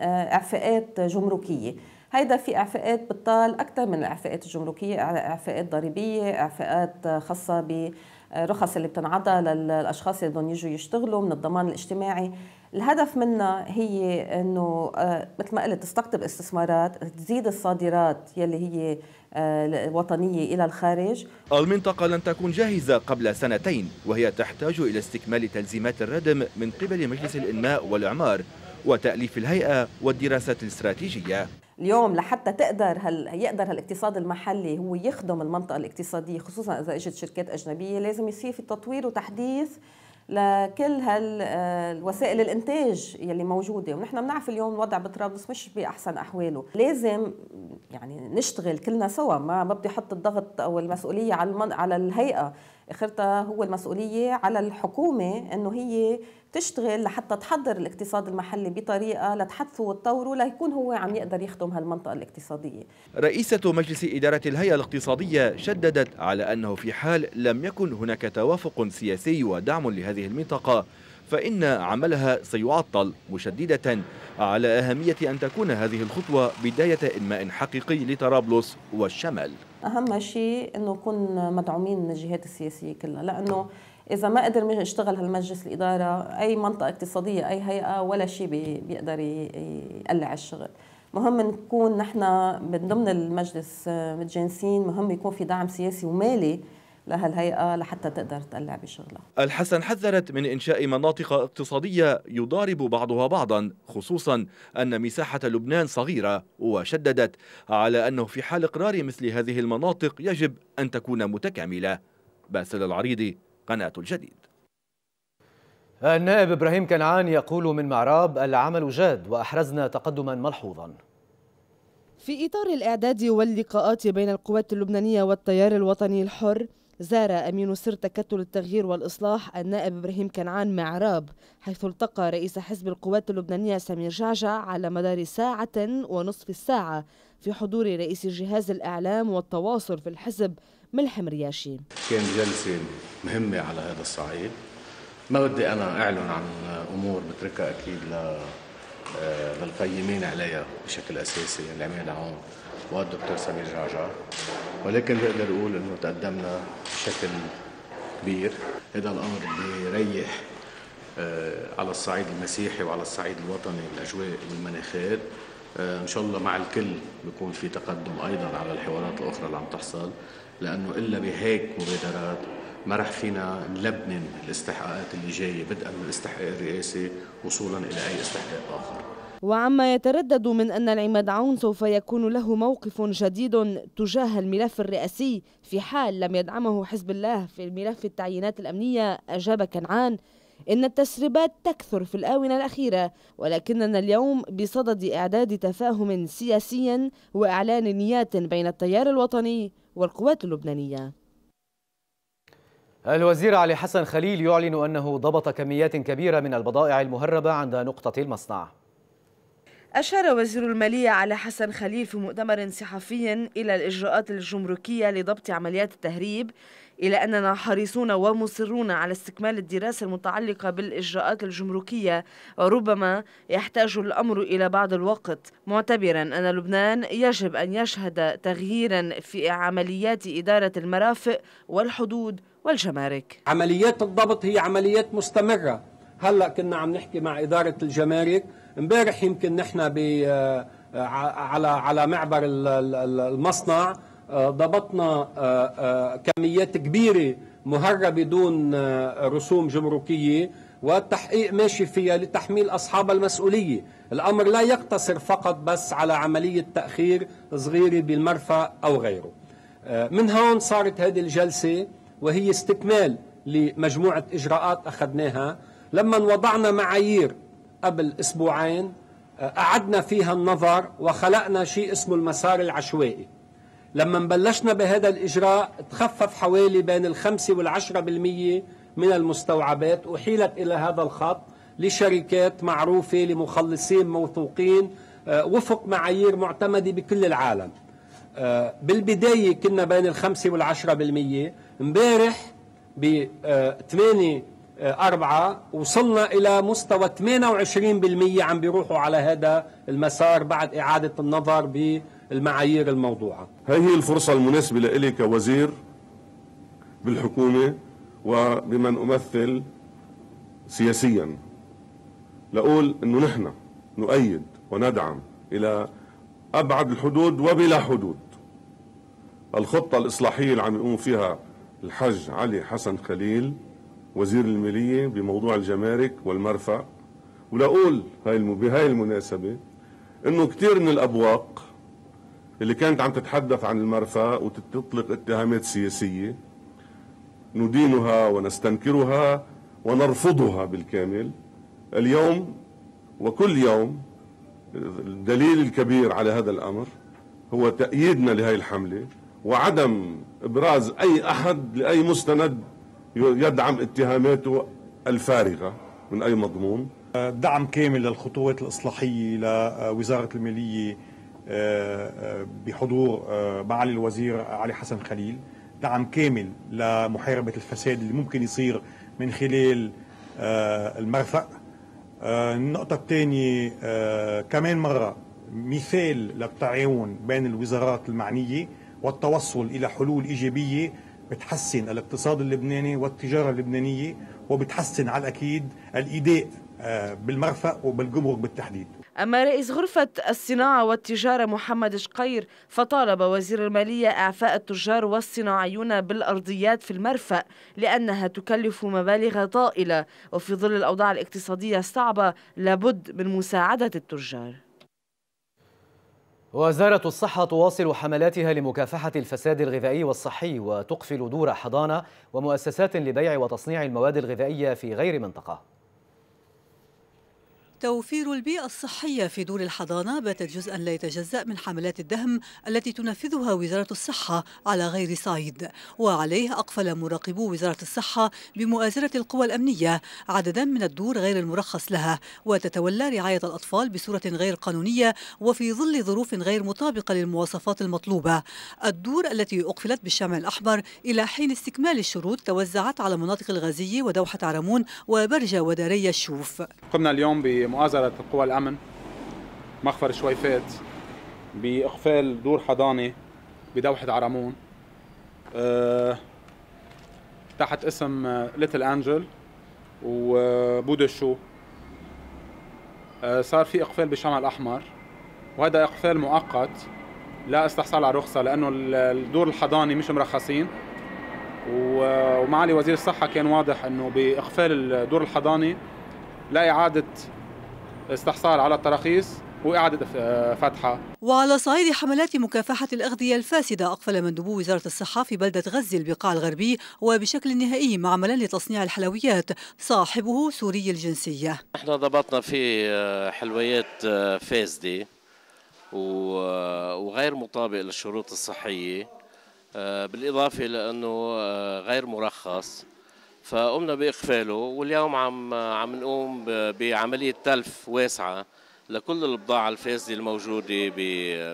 G: آه، إعفاءات جمركية هيدا في إعفاءات بتطال أكثر من الإعفاءات الجمركية إعفاءات ضريبية إعفاءات خاصة برخص آه، اللي بتنعطى للأشخاص اللي بدهم يجوا يشتغلوا من الضمان الاجتماعي الهدف منها هي انه آه، مثل ما قلت تستقطب استثمارات تزيد الصادرات يلي هي آه، وطنية إلى الخارج
J: المنطقة لن تكون جاهزة قبل سنتين وهي تحتاج إلى استكمال تلزيمات الردم من قبل مجلس الإنماء والإعمار وتأليف الهيئة والدراسات الاستراتيجية
G: اليوم لحتى تقدر هل يقدر هالاقتصاد المحلي هو يخدم المنطقه الاقتصاديه خصوصا اذا اجت شركات اجنبيه لازم يصير في تطوير وتحديث لكل هالوسائل الانتاج يلي موجوده ونحن بنعرف اليوم الوضع بطرابلس مش باحسن احواله لازم يعني نشتغل كلنا سوا ما ما بدي احط الضغط او المسؤوليه على على الهيئه اخرتها هو المسؤوليه على الحكومه انه هي تشتغل لحتى تحضر الاقتصاد المحلي بطريقه لتحثه وتطوره ليكون هو عم يقدر يخدم هالمنطقه الاقتصاديه.
J: رئيسه مجلس اداره الهيئه الاقتصاديه شددت على انه في حال لم يكن هناك توافق سياسي ودعم لهذه المنطقه فإن عملها سيعطل مشددة على أهمية أن تكون هذه الخطوة بداية إنماء حقيقي لطرابلس والشمال
G: أهم شيء أنه نكون مدعومين من الجهات السياسية كلها لأنه إذا ما قدر يشتغل هالمجلس الإدارة أي منطقة اقتصادية أي هيئة ولا شيء بيقدر يقلع الشغل مهم نكون نحن من ضمن المجلس آه، متجانسين مهم يكون في دعم سياسي ومالي لهالهيئة لحتى تقدر تقلع بشغلها
J: الحسن حذرت من إنشاء مناطق اقتصادية يضارب بعضها بعضا خصوصا أن مساحة لبنان صغيرة وشددت على أنه في حال إقرار مثل هذه المناطق يجب أن تكون
A: متكاملة باسل العريضي قناة الجديد النائب إبراهيم كنعان يقول من معراب العمل جاد وأحرزنا تقدما ملحوظا
L: في إطار الإعداد واللقاءات بين القوات اللبنانية والتيار الوطني الحر زار أمين سر تكتل التغيير والإصلاح النائب إبراهيم كنعان معراب حيث التقى رئيس حزب القوات اللبنانية سمير جعجع على مدار ساعة ونصف الساعة في حضور رئيس جهاز الإعلام والتواصل في الحزب ملحم رياشي
O: كان جلسة مهمة على هذا الصعيد ما بدي أنا أعلن عن
C: أمور بتركها أكيد آه، للقيمين عليها بشكل أساسي العمالة هون والدكتور سمير جعجع ولكن بقدر اقول انه تقدمنا بشكل كبير هذا الامر بيريح آه، على الصعيد المسيحي وعلى الصعيد الوطني الاجواء والمناخات آه، ان شاء الله مع الكل بيكون في تقدم ايضا على الحوارات الاخرى اللي عم تحصل لانه الا بهيك مبادرات ما رح فينا نلبنن الاستحقاقات اللي جايه بدءا من الاستحقاق
O: الرئاسي وصولا الى اي استحقاق اخر
L: وعما يتردد من أن العماد عون سوف يكون له موقف جديد تجاه الملف الرئاسي في حال لم يدعمه حزب الله في الملف التعيينات الأمنية أجاب كنعان إن التسريبات تكثر في الآونة الأخيرة ولكننا اليوم بصدد إعداد تفاهم سياسي وإعلان نيات بين التيار الوطني والقوات اللبنانية
A: الوزير علي حسن خليل يعلن أنه ضبط كميات كبيرة من البضائع المهربة عند نقطة المصنع
L: أشار وزير المالية على حسن خليل في مؤتمر صحفي إلى الإجراءات الجمركية لضبط عمليات التهريب إلى أننا حريصون ومصرون على استكمال الدراسة المتعلقة بالإجراءات الجمركية وربما يحتاج الأمر إلى بعض الوقت معتبرا أن لبنان يجب أن يشهد تغييرا في عمليات إدارة المرافق
K: والحدود والجمارك عمليات الضبط هي عمليات مستمرة هلأ كنا عم نحكي مع إدارة الجمارك امبارح يمكن نحن آه، على على معبر المصنع آه، ضبطنا آه، كميات كبيره مهربه دون رسوم جمركيه والتحقيق ماشي فيها لتحميل أصحاب المسؤولية الأمر لا يقتصر فقط بس على عملية تأخير صغيرة بالمرفأ أو غيره من هون صارت هذه الجلسة وهي استكمال لمجموعة إجراءات أخذناها لما وضعنا معايير قبل أسبوعين قعدنا آه، فيها النظر وخلقنا شيء اسمه المسار العشوائي لما بلشنا بهذا الإجراء تخفف حوالي بين الخمسة والعشرة بالمية من المستوعبات أحيلت إلى هذا الخط لشركات معروفة لمخلصين موثوقين آه، وفق معايير معتمدة بكل العالم آه، بالبداية كنا بين الخمسة والعشرة بالمية امبارح ب 8 آه، أربعة وصلنا إلى مستوى 28% عم بيروحوا على هذا المسار بعد إعادة النظر بالمعايير الموضوعة
O: هي هي الفرصة المناسبة لإلي كوزير بالحكومة وبمن أمثل سياسيا لأقول أنه نحن نؤيد وندعم إلى أبعد الحدود وبلا حدود الخطة الإصلاحية اللي عم يقوم فيها الحج علي حسن خليل وزير المالية بموضوع الجمارك والمرفأ ولأقول هاي بهاي المناسبة انه كثير من الابواق اللي كانت عم تتحدث عن المرفأ وتطلق اتهامات سياسية ندينها ونستنكرها ونرفضها بالكامل اليوم وكل يوم الدليل الكبير على هذا الأمر هو تأييدنا لهذه الحملة وعدم إبراز أي أحد لأي مستند يدعم اتهاماته الفارغة من أي مضمون دعم كامل للخطوات الإصلاحية لوزارة آه، المالية آه، آه، بحضور معالي الوزير علي حسن خليل دعم كامل لمحاربة الفساد اللي ممكن يصير من خلال المرفأ النقطة الثانية كمان مرة مثال للتعاون بين الوزارات المعنية والتوصل إلى حلول إيجابية بتحسن الاقتصاد اللبناني والتجارة اللبنانية وبتحسن على الأكيد الإيداء آه، بالمرفأ وبالجمرك بالتحديد
L: أما رئيس غرفة الصناعة والتجارة محمد شقير فطالب وزير المالية إعفاء التجار والصناعيون بالأرضيات في المرفأ لأنها تكلف مبالغ طائلة وفي ظل الأوضاع الاقتصادية الصعبة لابد من مساعدة التجار
A: وزارة الصحة تواصل حملاتها لمكافحة الفساد الغذائي والصحي وتقفل دور حضانة ومؤسسات لبيع وتصنيع المواد الغذائية في غير منطقة
P: توفير البيئة الصحية في دور الحضانة باتت جزءا لا يتجزأ من حملات الدهم التي تنفذها وزارة الصحة على غير صعيد وعليه أقفل مراقبو وزارة الصحة بمؤازرة القوى الأمنية عددا من الدور غير المرخص لها وتتولى رعاية الأطفال بصورة غير قانونية وفي ظل ظروف غير مطابقة للمواصفات المطلوبة الدور التي أقفلت بالشمع الأحمر إلى حين استكمال الشروط توزعت على مناطق الغازية ودوحة عرمون وبرجة وداري الشوف
C: قمنا اليوم مؤازرة قوى الأمن مخفر شويفات بإقفال دور حضانة بدوحة عرمون آه، تحت اسم ليتل أنجل
K: وبودشو
C: آه، صار في إقفال بشمع الأحمر وهذا إقفال مؤقت لا استحصال على رخصة لأنه الدور الحضاني مش مرخصين ومعالي وزير الصحة كان واضح أنه بإقفال الدور الحضاني لا إعادة استحصال على التراخيص وإعادة فتحها وعلى
P: صعيد حملات مكافحة الأغذية الفاسدة أقفل مندوب وزارة الصحة في بلدة غزة البقاع الغربي وبشكل نهائي معملا لتصنيع الحلويات صاحبه سوري الجنسية
I: احنا ضبطنا في آه، حلويات آه، فاسدة آه، وغير مطابق للشروط الصحية بالإضافة لأنه غير مرخص فقمنا باقفاله واليوم عم عم نقوم بعمليه تلف واسعه لكل البضاعه الفاسده الموجوده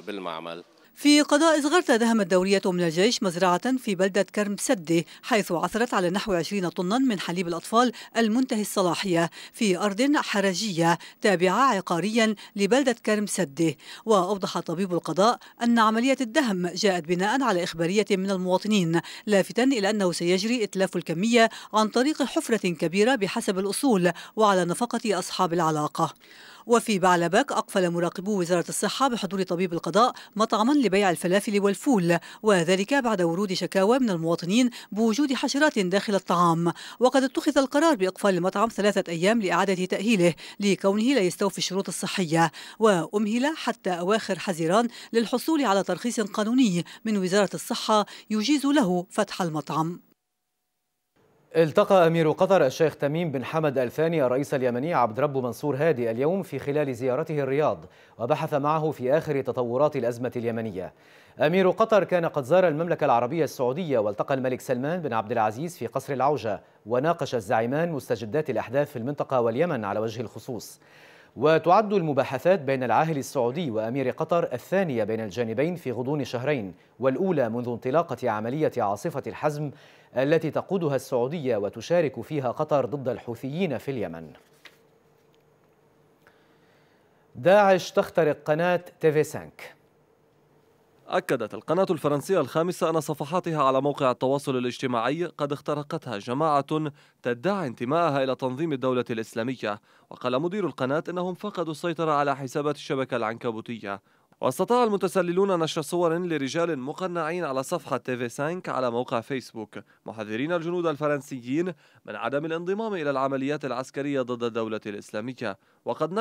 I: بالمعمل
P: في قضاء زغرتة دهمت دورية من الجيش مزرعة في بلدة كرم سدة حيث عثرت على نحو 20 طنا من حليب الأطفال المنتهي الصلاحية في أرض حرجية تابعة عقاريا لبلدة كرم سدة وأوضح طبيب القضاء أن عملية الدهم جاءت بناء على إخبارية من المواطنين لافتا إلى أنه سيجري إتلاف الكمية عن طريق حفرة كبيرة بحسب الأصول وعلى نفقة أصحاب العلاقة وفي بعلبك أقفل مراقبو وزارة الصحة بحضور طبيب القضاء مطعما لبيع الفلافل والفول وذلك بعد ورود شكاوى من المواطنين بوجود حشرات داخل الطعام وقد اتخذ القرار بإقفال المطعم ثلاثة أيام لإعادة تأهيله لكونه لا يستوفي الشروط الصحية وأمهل حتى أواخر حزيران للحصول على ترخيص قانوني من وزارة الصحة يجيز له فتح المطعم
A: التقى أمير قطر الشيخ تميم بن حمد الثاني الرئيس اليمني عبد رب منصور هادي اليوم في خلال زيارته الرياض وبحث معه في آخر تطورات الأزمة اليمنية أمير قطر كان قد زار المملكة العربية السعودية والتقى الملك سلمان بن عبد العزيز في قصر العوجة وناقش الزعيمان مستجدات الأحداث في المنطقة واليمن على وجه الخصوص وتعد المباحثات بين العاهل السعودي وأمير قطر الثانية بين الجانبين في غضون شهرين والأولى منذ انطلاقة عملية عاصفة الحزم التي تقودها السعودية وتشارك فيها قطر ضد الحوثيين في اليمن
D: داعش تخترق قناة تيفي 5 أكدت القناة الفرنسية الخامسة أن صفحاتها على موقع التواصل الاجتماعي قد اخترقتها جماعة تدعي انتمائها إلى تنظيم الدولة الإسلامية وقال مدير القناة أنهم فقدوا السيطرة على حسابات الشبكة العنكبوتية واستطاع المتسللون نشر صور لرجال مقنعين على صفحة تيفي 5 على موقع فيسبوك محذرين الجنود الفرنسيين من عدم الانضمام إلى العمليات العسكرية ضد الدولة الإسلامية Actuellement,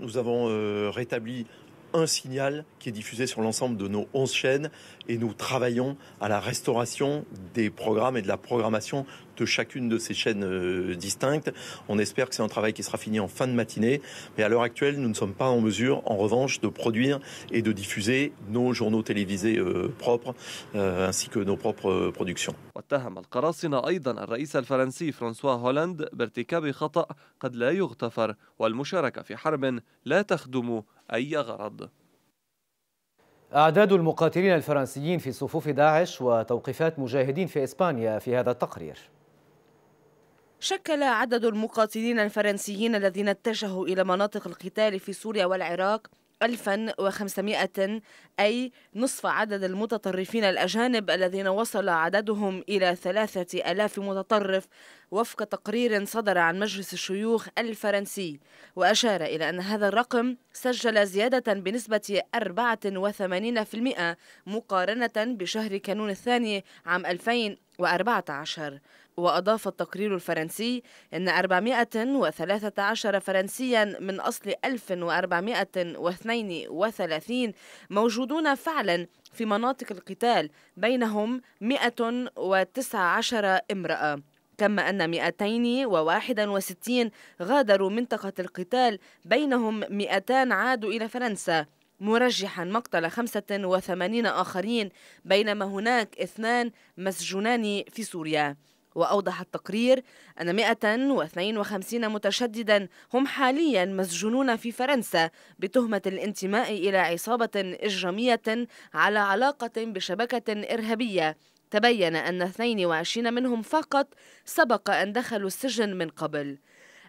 D: nous avons
J: euh, rétabli un signal qui est diffusé sur l'ensemble de nos 11 chaînes et nous travaillons à la restauration des programmes et de la programmation de chacune de ces chaînes euh, distinctes. On espère que c'est un travail qui sera fini en fin de matinée. Mais à l'heure actuelle, nous ne sommes pas en mesure, en revanche, de produire et de diffuser nos journaux télévisés euh, propres euh, ainsi que nos propres productions. واتهم
D: القراصنة أيضا الرئيس الفرنسي فرانسوا هولاند بارتكاب خطأ قد لا يغتفر والمشاركة في حرب لا تخدم أي غرض.
A: أعداد المقاتلين الفرنسيين في صفوف داعش وتوقيفات مجاهدين في إسبانيا في هذا التقرير
L: شكل عدد المقاتلين الفرنسيين الذين اتجهوا إلى مناطق القتال في سوريا والعراق 1500 أي نصف عدد المتطرفين الأجانب الذين وصل عددهم إلى 3000 متطرف وفق تقرير صدر عن مجلس الشيوخ الفرنسي وأشار إلى أن هذا الرقم سجل زيادة بنسبة 84% مقارنة بشهر كانون الثاني عام 2014 وأضاف التقرير الفرنسي أن 413 فرنسيا من أصل 1432 موجودون فعلا في مناطق القتال بينهم 119 امرأة كما أن 261 غادروا منطقة القتال بينهم 200 عادوا إلى فرنسا مرجحا مقتل 85 آخرين بينما هناك اثنان مسجونان في سوريا وأوضح التقرير أن 152 متشددا هم حاليا مسجونون في فرنسا بتهمة الانتماء إلى عصابة إجرامية على علاقة بشبكة إرهابية تبين أن 22 منهم فقط سبق أن دخلوا السجن من قبل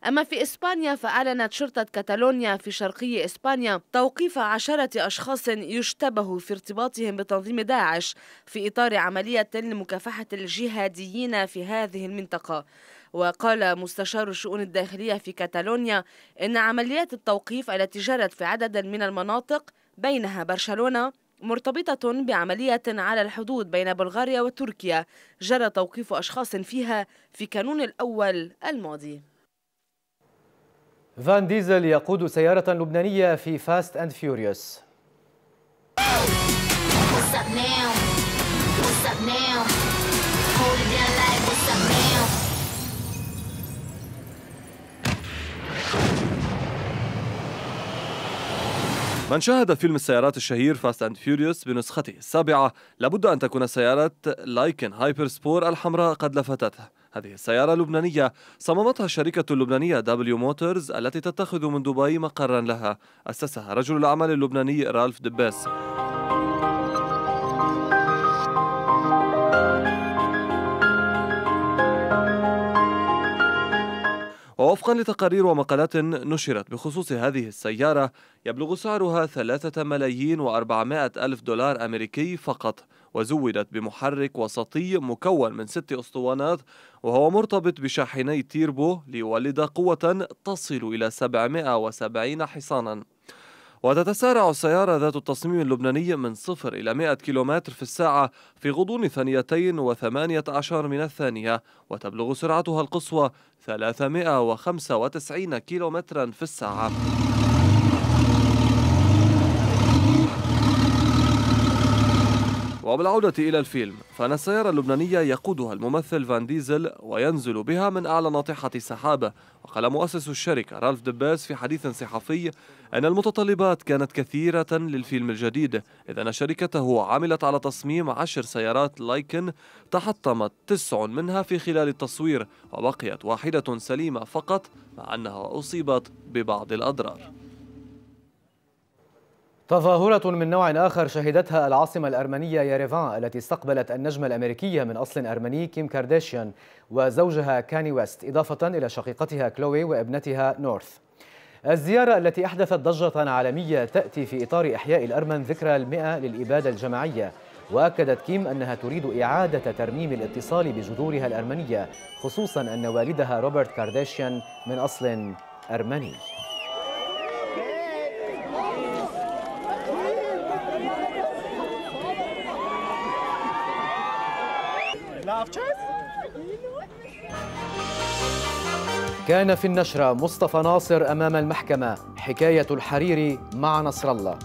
L: أما في إسبانيا فأعلنت شرطة كاتالونيا في شرقي إسبانيا توقيف عشرة أشخاص يشتبه في ارتباطهم بتنظيم داعش في إطار عملية لمكافحة الجهاديين في هذه المنطقة وقال مستشار الشؤون الداخلية في كاتالونيا إن عمليات التوقيف التي جرت في عدد من المناطق بينها برشلونة مرتبطة بعملية على الحدود بين بلغاريا وتركيا جرى توقيف أشخاص فيها في كانون الأول الماضي
A: فان ديزل يقود سيارة لبنانية في فاست اند فيوريوس
D: من شاهد فيلم السيارات الشهير فاست اند فيوريوس بنسخته السابعة لابد أن تكون سيارة لايكن هايبر سبور الحمراء قد لفتته هذه السيارة اللبنانية صممتها الشركة اللبنانية دبليو موتورز التي تتخذ من دبي مقرا لها أسسها رجل الأعمال اللبناني رالف دباس ووفقا لتقارير ومقالات نشرت بخصوص هذه السيارة يبلغ سعرها 3 ملايين و ألف دولار أمريكي فقط وزودت بمحرك وسطي مكون من ست أسطوانات وهو مرتبط بشاحني تيربو ليولد قوة تصل إلى 770 حصاناً وتتسارع السيارة ذات التصميم اللبناني من صفر إلى 100 كيلومتر في الساعة في غضون ثانيتين وثمانية عشر من الثانية وتبلغ سرعتها القصوى 395 كيلومترا في الساعة وبالعودة إلى الفيلم فإن السيارة اللبنانية يقودها الممثل فان ديزل وينزل بها من أعلى ناطحة السحابة وقال مؤسس الشركة رالف دباس في حديث صحفي أن المتطلبات كانت كثيرة للفيلم الجديد إذ أن شركته عملت على تصميم عشر سيارات لايكن تحطمت تسع منها في خلال التصوير وبقيت واحدة سليمة فقط مع أنها أصيبت ببعض الأضرار
A: تظاهرة من نوع آخر شهدتها العاصمة الأرمنية ياريفان التي استقبلت النجمة الأمريكية من أصل أرمني كيم كارداشيان وزوجها كاني ويست إضافة إلى شقيقتها كلوي وابنتها نورث الزيارة التي أحدثت ضجة عالمية تأتي في إطار إحياء الأرمن ذكرى المئة للإبادة الجماعية وأكدت كيم أنها تريد إعادة ترميم الاتصال بجذورها الأرمنية خصوصا أن والدها روبرت كارداشيان من أصل أرمني كان في النشرة مصطفى ناصر أمام المحكمة حكاية الحريري مع نصر الله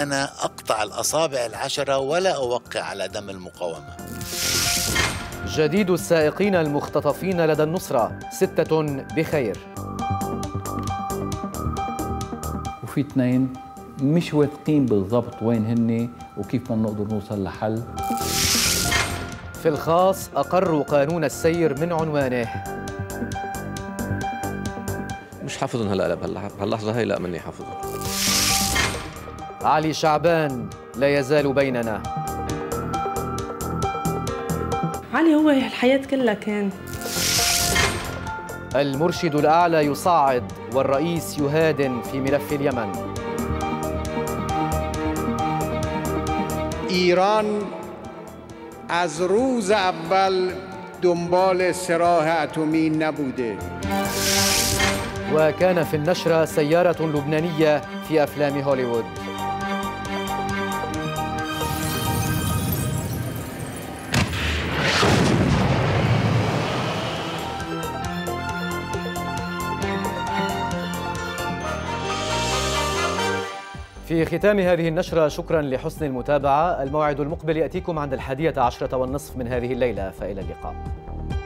B: أنا أقطع الأصابع العشرة ولا أوقع على دم المقاومة
A: جديد السائقين المختطفين لدى النصرة ستة
C: بخير وفي اثنين مش واثقين بالضبط وين هني وكيف ما نقدر نوصل لحل
A: في الخاص أقروا قانون السير من عنوانه مش حافظهم هلا بهاللحظة هي لا مني حافظهم علي شعبان لا يزال بيننا
E: علي هو الحياة كلها كان
A: المرشد الأعلى يصعد والرئيس يهادن في ملف اليمن
B: ایران از روز اول دنبال سراح اتمی نبوده
A: وكان في النشرة سيارة لبنانية في أفلام هوليوود في ختام هذه النشرة شكرا لحسن المتابعة الموعد المقبل يأتيكم عند الحادية عشرة والنصف من هذه الليلة فإلى اللقاء